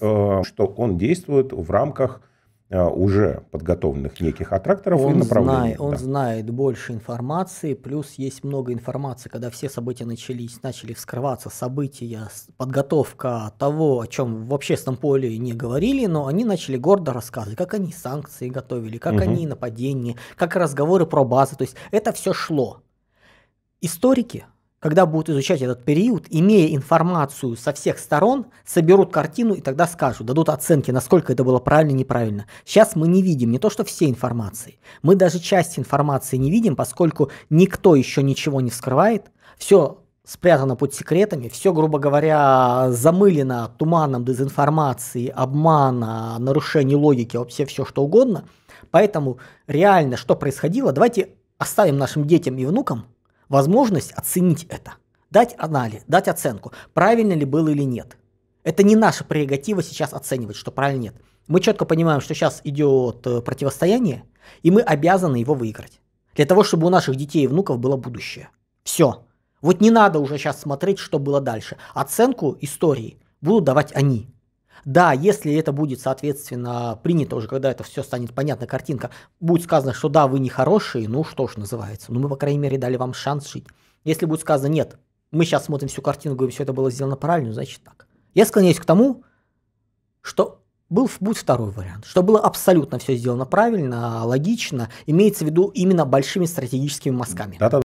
Э, что он действует в рамках э, уже подготовленных неких аттракторов он и направлений. Знает, он знает больше информации, плюс есть много информации, когда все события начались, начали вскрываться, события, подготовка того, о чем в общественном поле не говорили, но они начали гордо рассказывать, как они санкции готовили, как угу. они нападения, как разговоры про базы, то есть это все шло. Историки когда будут изучать этот период, имея информацию со всех сторон, соберут картину и тогда скажут, дадут оценки, насколько это было правильно и неправильно. Сейчас мы не видим не то, что все информации, мы даже часть информации не видим, поскольку никто еще ничего не вскрывает, все спрятано под секретами, все, грубо говоря, замылено туманом дезинформации, обмана, нарушений логики, вообще все что угодно. Поэтому реально, что происходило, давайте оставим нашим детям и внукам возможность оценить это, дать анализ, дать оценку, правильно ли было или нет. Это не наша прерогатива сейчас оценивать, что правильно нет. Мы четко понимаем, что сейчас идет э, противостояние, и мы обязаны его выиграть. Для того, чтобы у наших детей и внуков было будущее. Все. Вот не надо уже сейчас смотреть, что было дальше. Оценку истории будут давать они. Да, если это будет, соответственно, принято уже, когда это все станет понятно, картинка, будет сказано, что да, вы не хорошие, ну что ж называется, ну мы, по крайней мере, дали вам шанс жить. Если будет сказано, нет, мы сейчас смотрим всю картинку, говорим, все это было сделано правильно, ну, значит так. Я склоняюсь к тому, что был, будет второй вариант, что было абсолютно все сделано правильно, логично, имеется в виду именно большими стратегическими мазками.